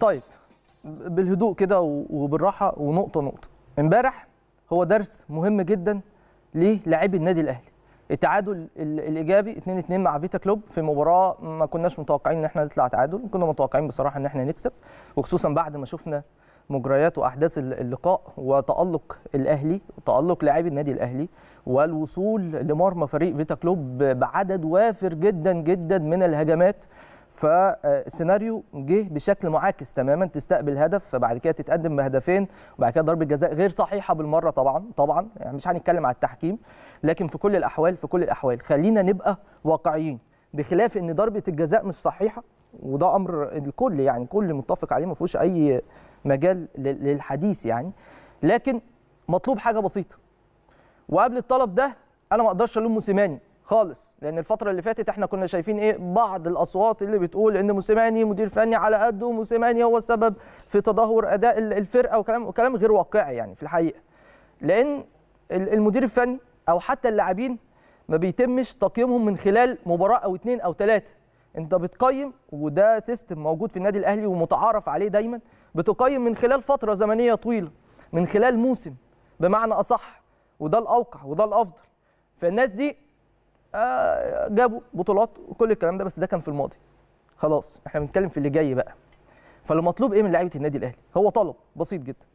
طيب بالهدوء كده وبالراحه ونقطه نقطه امبارح هو درس مهم جدا للاعبي النادي الاهلي التعادل الايجابي 2 2 مع فيتا كلوب في مباراه ما كناش متوقعين ان احنا نطلع تعادل كنا متوقعين بصراحه ان احنا نكسب وخصوصا بعد ما شفنا مجريات واحداث اللقاء وتالق الاهلي وتالق لاعبي النادي الاهلي والوصول لمرمى فريق فيتا كلوب بعدد وافر جدا جدا من الهجمات فسيناريو جه بشكل معاكس تماما تستقبل هدف فبعد كده تتقدم بهدفين وبعد كده ضربه جزاء غير صحيحه بالمره طبعا طبعا يعني مش هنتكلم على التحكيم لكن في كل الاحوال في كل الاحوال خلينا نبقى واقعيين بخلاف ان ضربه الجزاء مش صحيحه وده امر الكل يعني كل متفق عليه ما فيهوش اي مجال للحديث يعني لكن مطلوب حاجه بسيطه وقبل الطلب ده انا ما اقدرش الوم موسيماني خالص لان الفتره اللي فاتت احنا كنا شايفين ايه بعض الاصوات اللي بتقول ان موسيماني مدير فني على قده وموسيماني هو السبب في تدهور اداء الفرقه وكلام وكلام غير واقعي يعني في الحقيقه لان المدير الفني او حتى اللاعبين ما بيتمش تقييمهم من خلال مباراه او اثنين او ثلاثه انت بتقيم وده سيستم موجود في النادي الاهلي ومتعارف عليه دايما بتقيم من خلال فتره زمنيه طويله من خلال موسم بمعنى اصح وده الاوقع وده الافضل فالناس دي آه، جابوا بطولات وكل الكلام ده بس ده كان في الماضي خلاص احنا بنتكلم في اللي جاي بقى فالمطلوب ايه من لعيبه النادي الاهلي هو طلب بسيط جدا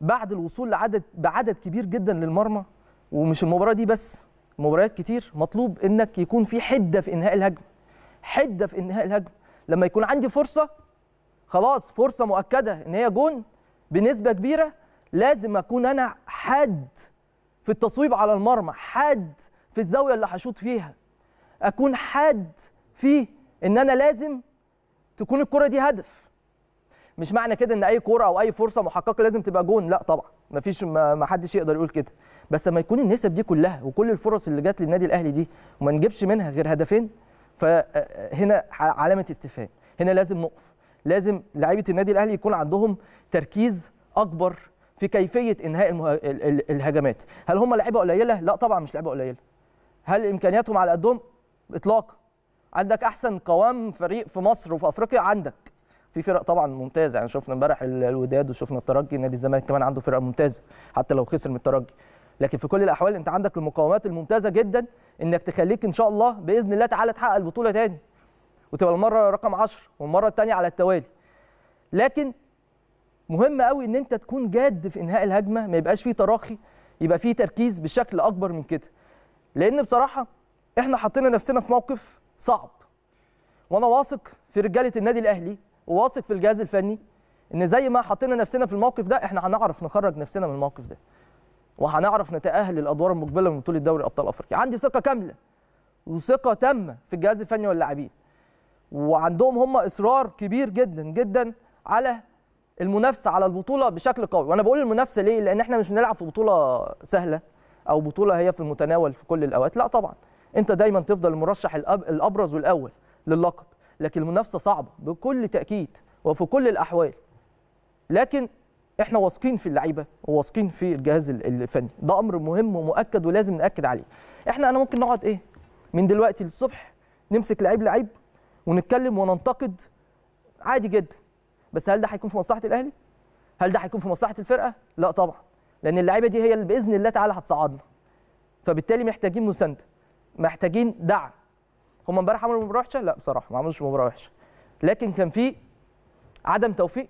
بعد الوصول لعدد بعدد كبير جدا للمرمى ومش المباراه دي بس مباريات كتير مطلوب انك يكون في حده في انهاء الهجم حده في انهاء الهجم لما يكون عندي فرصه خلاص فرصه مؤكده ان هي جون بنسبه كبيره لازم اكون انا حاد في التصويب على المرمى حاد في الزاويه اللي هشوط فيها اكون حاد فيه ان انا لازم تكون الكره دي هدف مش معنى كده ان اي كوره او اي فرصه محققه لازم تبقى جون لا طبعا مفيش ما حدش يقدر يقول كده بس لما يكون النسب دي كلها وكل الفرص اللي جت للنادي الاهلي دي وما نجيبش منها غير هدفين فهنا آه، آه، علامه استفهام هنا لازم نقف لازم لعيبه النادي الاهلي يكون عندهم تركيز اكبر في كيفيه انهاء الهجمات هل هم لعيبه قليله لا طبعا مش لعيبه قليله هل امكانياتهم على قدهم اطلاقا عندك احسن قوام فريق في مصر وفي افريقيا عندك في فرق طبعا ممتازه يعني شفنا امبارح الوداد وشفنا الترجي نادي الزمالك كمان عنده فرقه ممتازه حتى لو خسر من الترجي لكن في كل الاحوال انت عندك المقاومات الممتازه جدا انك تخليك ان شاء الله باذن الله تعالى تحقق البطوله تاني وتبقى المره رقم 10 والمره الثانيه على التوالي لكن مهم قوي ان انت تكون جاد في انهاء الهجمه ما يبقاش فيه تراخي يبقى فيه تركيز بشكل اكبر من كده لان بصراحه احنا حطينا نفسنا في موقف صعب وانا واثق في رجاله النادي الاهلي وواثق في الجهاز الفني ان زي ما حطينا نفسنا في الموقف ده احنا هنعرف نخرج نفسنا من الموقف ده وهنعرف نتاهل للادوار المقبله من بطوله دوري ابطال افريقيا عندي ثقه كامله وثقه تامه في الجهاز الفني واللاعبين وعندهم هم اصرار كبير جدا جدا على المنافسه على البطوله بشكل قوي وانا بقول المنافسه ليه لان احنا مش بنلعب في بطوله سهله او بطوله هي في المتناول في كل الاوقات لا طبعا انت دايما تفضل المرشح الابرز والاول للقب لكن المنافسه صعبه بكل تاكيد وفي كل الاحوال لكن احنا واثقين في اللعيبه وواثقين في الجهاز الفني ده امر مهم ومؤكد ولازم ناكد عليه احنا انا ممكن نقعد ايه من دلوقتي للصبح نمسك لعيب لعيب ونتكلم وننتقد عادي جدا بس هل ده هيكون في مصلحه الاهلي هل ده هيكون في مصلحه الفرقه لا طبعا لان اللعيبه دي هي اللي باذن الله تعالى هتصعدنا فبالتالي محتاجين مسانده محتاجين دعم هم امبارح عملوا مباراه وحشه لا بصراحه ما عملوش مباراه وحشه لكن كان في عدم توفيق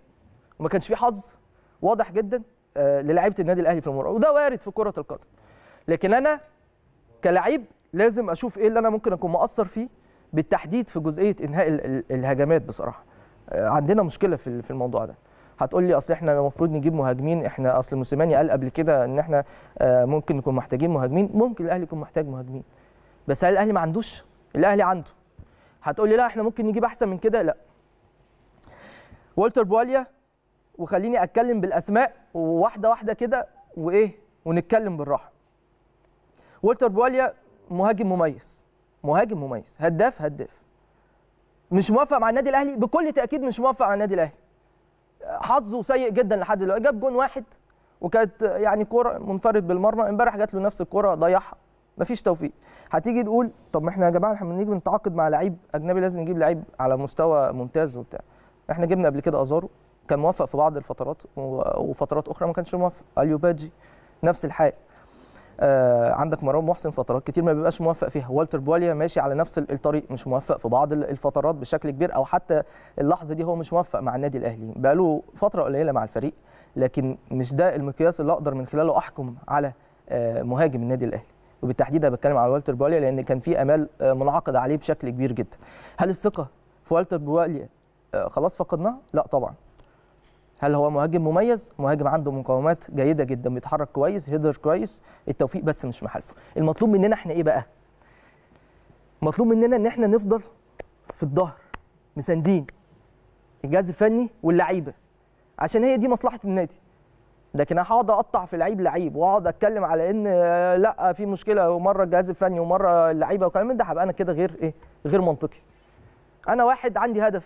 وما كانش في حظ واضح جدا آه، للعيبه النادي الاهلي في المباراه وده وارد في كره القدم لكن انا كلاعب لازم اشوف ايه اللي انا ممكن اكون مقصر فيه بالتحديد في جزئيه انهاء الهجمات بصراحه آه، عندنا مشكله في الموضوع ده هتقول لي اصل احنا المفروض نجيب مهاجمين احنا اصل موسيماني قال قبل كده ان احنا آه، ممكن نكون محتاجين مهاجمين ممكن الاهلي يكون محتاج مهاجمين بس هل الاهلي ما عندوش الاهلي عنده هتقول لي لا احنا ممكن نجيب احسن من كده لا والتر بواليا وخليني اتكلم بالاسماء واحده واحده كده وايه ونتكلم بالراحه والتر بواليا مهاجم مميز مهاجم مميز هداف هداف مش موافق مع النادي الاهلي بكل تاكيد مش موافق على النادي الاهلي حظه سيء جدا لحد دلوقتي جاب جون واحد وكانت يعني كوره منفرد بالمرمى امبارح جات له نفس الكوره ضيعها مفيش توفيق هتيجي تقول طب ما احنا يا جماعه احنا بنيجي بنتعاقد مع لعيب اجنبي لازم نجيب لعيب على مستوى ممتاز وبتاع احنا جبنا قبل كده ازارو كان موفق في بعض الفترات وفترات اخرى ما كانش موفق اليوباجي نفس الحال آه، عندك مروان محسن فترات كتير ما بيبقاش موفق فيها والتر بواليا ماشي على نفس الطريق مش موفق في بعض الفترات بشكل كبير او حتى اللحظه دي هو مش موفق مع النادي الاهلي بقاله فتره قليله مع الفريق لكن مش ده المقياس اللي اقدر من خلاله احكم على آه، مهاجم النادي الاهلي وبالتحديد انا بتكلم على والتر بواليا لان كان في امال آه، منعقد عليه بشكل كبير جدا هل الثقه في والتر بواليا خلاص فقدناها لا طبعا هل هو مهاجم مميز مهاجم عنده مقاومات جيده جدا بيتحرك كويس هيدر كويس التوفيق بس مش محالفه المطلوب مننا احنا ايه بقى مطلوب مننا ان احنا نفضل في الظهر مساندين الجهاز الفني واللعيبه عشان هي دي مصلحه النادي لكن انا هقعد اقطع في لعيب لعيب واقعد اتكلم على ان لا في مشكله ومره الجهاز الفني ومره اللعيبه والكلام ده هبقى انا كده غير ايه غير منطقي انا واحد عندي هدف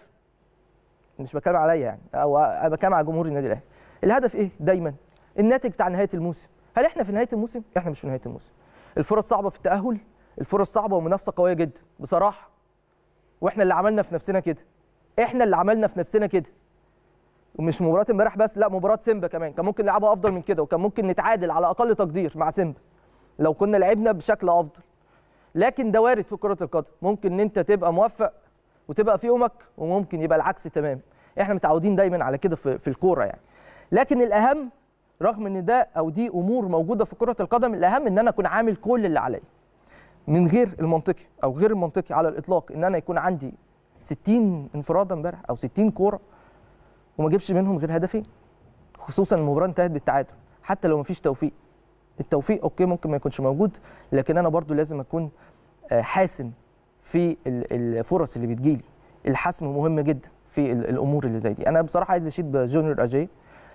مش بتكلم عليا يعني او انا بتكلم على جمهور النادي الاهلي الهدف ايه دايما الناتج بتاع نهايه الموسم هل احنا في نهايه الموسم احنا مش في نهايه الموسم الفرص صعبه في التاهل الفرص صعبه ومنافسه قويه جدا بصراحه واحنا اللي عملنا في نفسنا كده احنا اللي عملنا في نفسنا كده ومش مباراه امبارح بس لا مباراه سيمبا كمان كان ممكن نلعبها افضل من كده وكان ممكن نتعادل على اقل تقدير مع سيمبا لو كنا لعبنا بشكل افضل لكن ده وارد في كره القدم ممكن ان انت تبقى موفق وتبقى في يومك وممكن يبقى العكس تمام احنا متعودين دايما على كده في, في الكوره يعني لكن الاهم رغم ان ده او دي امور موجوده في كره القدم الاهم ان انا اكون عامل كل اللي عليا من غير المنطقي او غير المنطقي على الاطلاق ان انا يكون عندي 60 انفراده امبارح او 60 كوره وما اجيبش منهم غير هدفين خصوصا المباراه انتهت بالتعادل حتى لو ما فيش توفيق التوفيق اوكي ممكن ما يكونش موجود لكن انا برضو لازم اكون آه، حاسم في الفرص اللي بتجيلي الحسم مهم جدا في الامور اللي زي دي انا بصراحه عايز اشيد بجونيور اجاي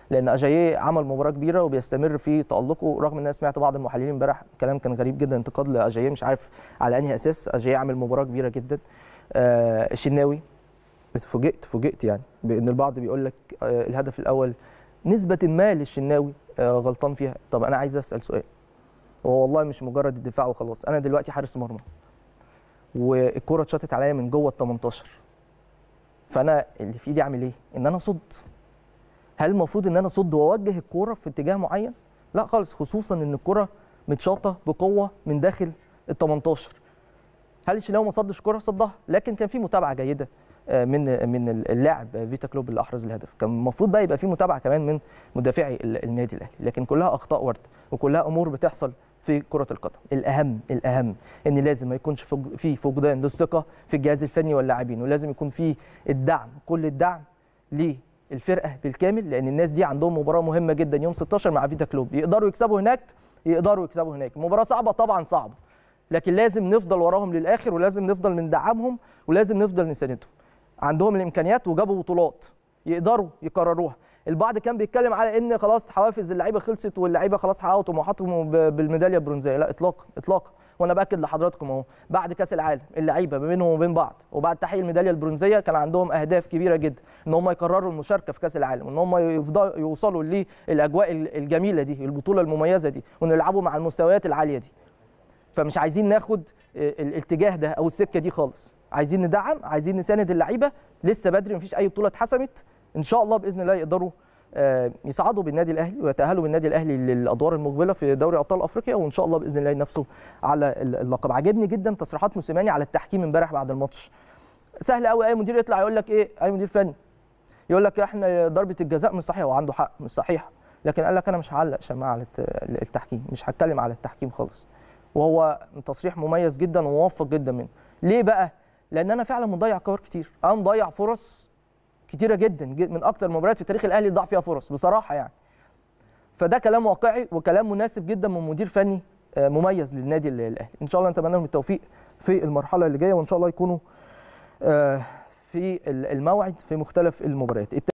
لان اجاي عمل مباراه كبيره وبيستمر في تالقه رغم ان انا سمعت بعض المحللين امبارح كلام كان غريب جدا انتقاد لاجاي مش عارف على انهي اساس اجاي عمل مباراه كبيره جدا آه الشناوي فوجئت فوجئت يعني بان البعض بيقول لك آه الهدف الاول نسبه ما للشناوي آه غلطان فيها طب انا عايز اسال سؤال هو والله مش مجرد الدفاع وخلاص انا دلوقتي حارس مرمى والكوره اتشطت عليا من جوه ال 18 فانا اللي في ايدي اعمل ايه؟ ان انا اصد هل المفروض ان انا اصد واوجه الكوره في اتجاه معين؟ لا خالص خصوصا ان الكوره متشاطه بقوه من داخل ال 18 هل الشناوي ما صدش كره صدها لكن كان في متابعه جيده آه، من من اللاعب فيتا كلوب اللي احرز الهدف كان المفروض بقى يبقى في متابعه كمان من مدافعي النادي الاهلي لكن كلها اخطاء ورد وكلها امور بتحصل في كره القدم الاهم الاهم ان لازم ما يكونش في فقدان للثقه في الجهاز الفني واللاعبين ولازم يكون في الدعم كل الدعم للفرقه بالكامل لان الناس دي عندهم مباراه مهمه جدا يوم 16 مع فيتا كلوب يقدروا يكسبوا هناك يقدروا يكسبوا هناك مباراه صعبه طبعا صعبه لكن لازم نفضل وراهم للاخر ولازم نفضل ندعمهم ولازم نفضل نساندهم عندهم الامكانيات وجابوا بطولات يقدروا يكرروها البعض كان بيتكلم على ان خلاص حوافز اللعيبه خلصت واللعيبه خلاص حققوا طموحاتهم بالميداليه البرونزيه لا اطلاقا اطلاقا وانا باكد لحضراتكم اهو بعد كاس العالم اللعيبه ما بينهم وبين بعض وبعد تحقيق الميداليه البرونزيه كان عندهم اهداف كبيره جدا ان هم يكرروا المشاركه في كاس العالم وان هم يوصلوا للاجواء الجميله دي البطوله المميزه دي وان يلعبوا مع المستويات العاليه دي فمش عايزين ناخد الاتجاه ده او السكه دي خالص عايزين ندعم عايزين نساند اللعيبه لسه بدري مفيش اي بطوله اتحسمت ان شاء الله باذن الله يقدروا آه، يصعدوا بالنادي الاهلي ويتاهلوا بالنادي الاهلي للادوار المقبله في دوري ابطال افريقيا وان شاء الله باذن الله ينافسوا على اللقب عجبني جدا تصريحات موسيماني على التحكيم امبارح بعد الماتش سهل قوي اي مدير يطلع يقول لك ايه اي مدير فني يقول لك احنا ضربه الجزاء مش صحيحه وعنده حق مش صحيحه لكن قال لك انا مش هعلق شماعه على التحكيم مش هتكلم على التحكيم خالص وهو تصريح مميز جدا وموفق جدا منه ليه بقى لان انا فعلا مضيع كور كتير انا مضيع فرص كتيره جدا من اكتر المباريات في تاريخ الاهلي ضاع فيها فرص بصراحه يعني فده كلام واقعي وكلام مناسب جدا من مدير فني آه، مميز للنادي الاهلي ان شاء الله نتمنى لهم التوفيق في المرحله اللي جايه وان شاء الله يكونوا آه، في الموعد في مختلف المباريات